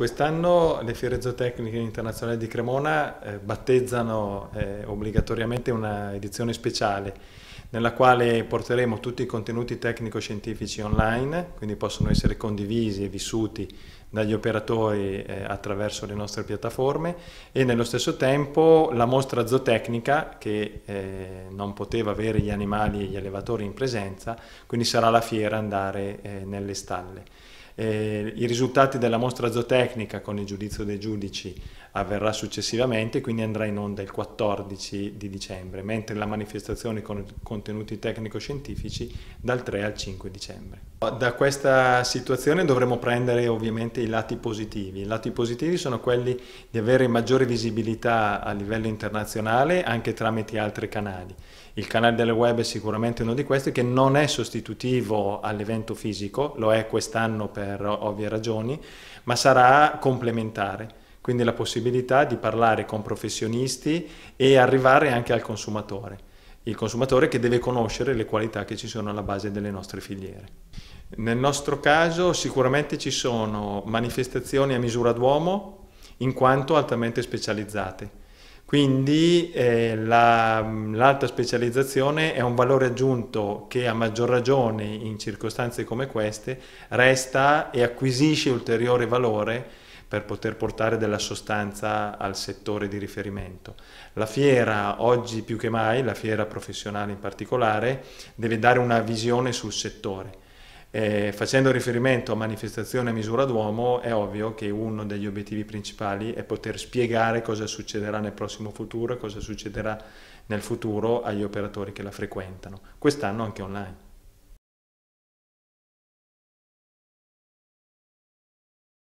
Quest'anno le fiere zootecniche internazionali di Cremona eh, battezzano eh, obbligatoriamente una edizione speciale nella quale porteremo tutti i contenuti tecnico-scientifici online, quindi possono essere condivisi e vissuti dagli operatori eh, attraverso le nostre piattaforme e nello stesso tempo la mostra zootecnica che eh, non poteva avere gli animali e gli allevatori in presenza, quindi sarà la fiera andare eh, nelle stalle. Eh, I risultati della mostra zootecnica con il giudizio dei giudici avverrà successivamente, quindi andrà in onda il 14 di dicembre, mentre la manifestazione con contenuti tecnico-scientifici dal 3 al 5 dicembre. Da questa situazione dovremo prendere ovviamente i lati positivi. I lati positivi sono quelli di avere maggiore visibilità a livello internazionale anche tramite altri canali. Il canale del web è sicuramente uno di questi che non è sostitutivo all'evento fisico, lo è quest'anno per ovvie ragioni, ma sarà complementare quindi la possibilità di parlare con professionisti e arrivare anche al consumatore, il consumatore che deve conoscere le qualità che ci sono alla base delle nostre filiere. Nel nostro caso sicuramente ci sono manifestazioni a misura d'uomo in quanto altamente specializzate, quindi eh, l'alta specializzazione è un valore aggiunto che a maggior ragione in circostanze come queste resta e acquisisce ulteriore valore per poter portare della sostanza al settore di riferimento. La fiera oggi più che mai, la fiera professionale in particolare, deve dare una visione sul settore eh, facendo riferimento a manifestazione a misura d'uomo, è ovvio che uno degli obiettivi principali è poter spiegare cosa succederà nel prossimo futuro e cosa succederà nel futuro agli operatori che la frequentano, quest'anno anche online.